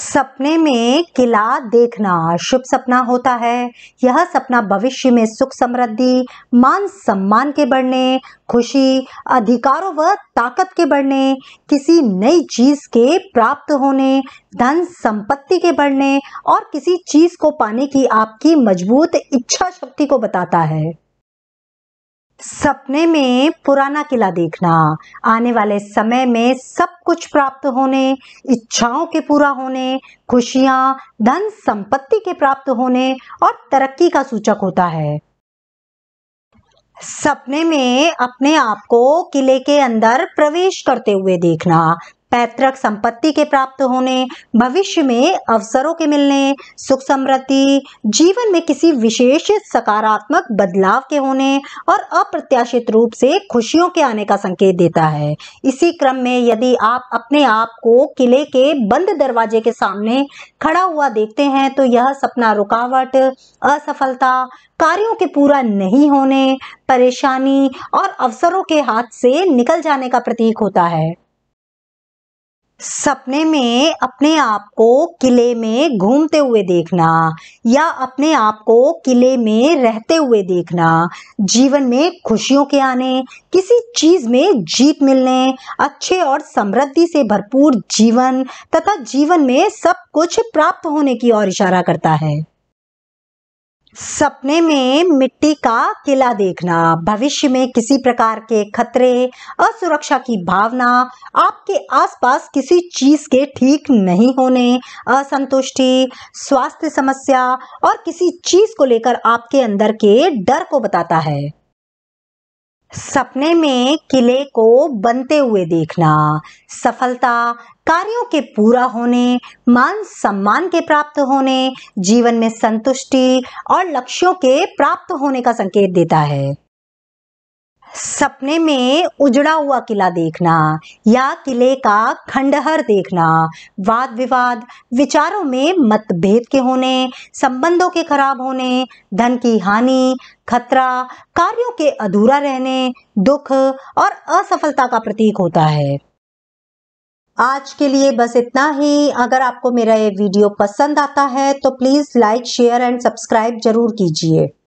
सपने में किला देखना शुभ सपना होता है यह सपना भविष्य में सुख समृद्धि मान सम्मान के बढ़ने खुशी अधिकारों व ताकत के बढ़ने किसी नई चीज के प्राप्त होने धन संपत्ति के बढ़ने और किसी चीज को पाने की आपकी मजबूत इच्छा शक्ति को बताता है सपने में पुराना किला देखना आने वाले समय में सब कुछ प्राप्त होने इच्छाओं के पूरा होने खुशियां धन संपत्ति के प्राप्त होने और तरक्की का सूचक होता है सपने में अपने आप को किले के अंदर प्रवेश करते हुए देखना पैतृक संपत्ति के प्राप्त होने भविष्य में अवसरों के मिलने सुख समृद्धि जीवन में किसी विशेष सकारात्मक बदलाव के होने और अप्रत्याशित रूप से खुशियों के आने का संकेत देता है इसी क्रम में यदि आप अपने आप को किले के बंद दरवाजे के सामने खड़ा हुआ देखते हैं तो यह सपना रुकावट असफलता कार्यों के पूरा नहीं होने परेशानी और अवसरों के हाथ से निकल जाने का प्रतीक होता है सपने में अपने आप को किले में घूमते हुए देखना या अपने आप को किले में रहते हुए देखना जीवन में खुशियों के आने किसी चीज में जीत मिलने अच्छे और समृद्धि से भरपूर जीवन तथा जीवन में सब कुछ प्राप्त होने की ओर इशारा करता है सपने में मिट्टी का किला देखना भविष्य में किसी प्रकार के खतरे असुरक्षा की भावना आपके आसपास किसी चीज के ठीक नहीं होने असंतुष्टि स्वास्थ्य समस्या और किसी चीज को लेकर आपके अंदर के डर को बताता है सपने में किले को बनते हुए देखना सफलता कार्यों के पूरा होने मान सम्मान के प्राप्त होने जीवन में संतुष्टि और लक्ष्यों के प्राप्त होने का संकेत देता है सपने में उजड़ा हुआ किला देखना या किले का खंडहर देखना वाद विवाद विचारों में मतभेद के होने संबंधों के खराब होने धन की हानि खतरा कार्यों के अधूरा रहने दुख और असफलता का प्रतीक होता है आज के लिए बस इतना ही अगर आपको मेरा ये वीडियो पसंद आता है तो please like share and subscribe जरूर कीजिए